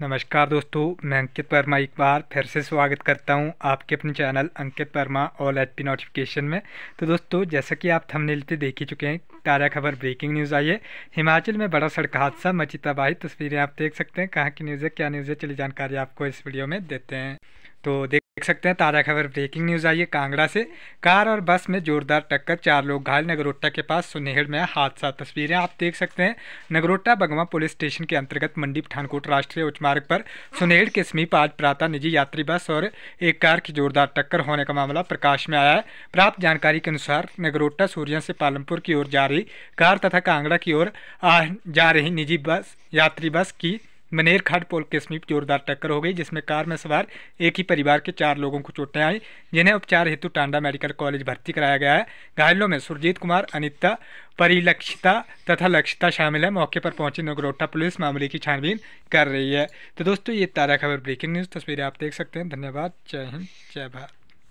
नमस्कार दोस्तों मैं अंकित वर्मा एक बार फिर से स्वागत करता हूं आपके अपने channel Ankit Verma all H P notification में तो दोस्तों जैसा कि आप थंबनेल पे देख ही चुके हैं ताज़ा खबर ब्रेकिंग न्यूज़ आई है हिमाचल में बड़ा सड़क हादसा मची तबाही तस्वीरें आप देख सकते हैं कहाँ की न्यूज़ है क्या न्यूज़ है चली जानकारी आपको इस वीडियो में देते हैं तो देख सकते हैं ताज़ा खबर ब्रेकिंग न्यूज़ आई है कांगड़ा से कार और बस में जोरदार टक्कर चार लोग घायल नगरोटा के पास सुनेहड़ में हादसा तस्वीरें आप देख सकते हैं नगरोटा बगवा पुलिस स्टेशन के अंतर्गत मंडी पठानकोट राष्ट्रीय उच्च मार्ग पर सुनेहड़ के समीप आज प्रातः निजी यात्री बस और एक कार की जोरदार टक्कर होने का मामला प्रकाश में आया है प्राप्त जानकारी के अनुसार नगरोटा सूर्या से पालमपुर की ओर जा रही कार तथा कांगड़ा की ओर जा रही निजी बस यात्री बस की मनेर खाट पोल के समीप जोरदार टक्कर हो गई जिसमें कार में सवार एक ही परिवार के चार लोगों को चोटें आई जिन्हें उपचार हेतु टांडा मेडिकल कॉलेज भर्ती कराया गया है घायलों में सुरजीत कुमार अनिता परिलक्षिता तथा लक्षिता शामिल है मौके पर पहुंची नगरोटा पुलिस मामले की छानबीन कर रही है तो दोस्तों ये ताजा खबर ब्रेकिंग न्यूज़ तस्वीरें आप देख सकते हैं धन्यवाद जय हिंद जय भारत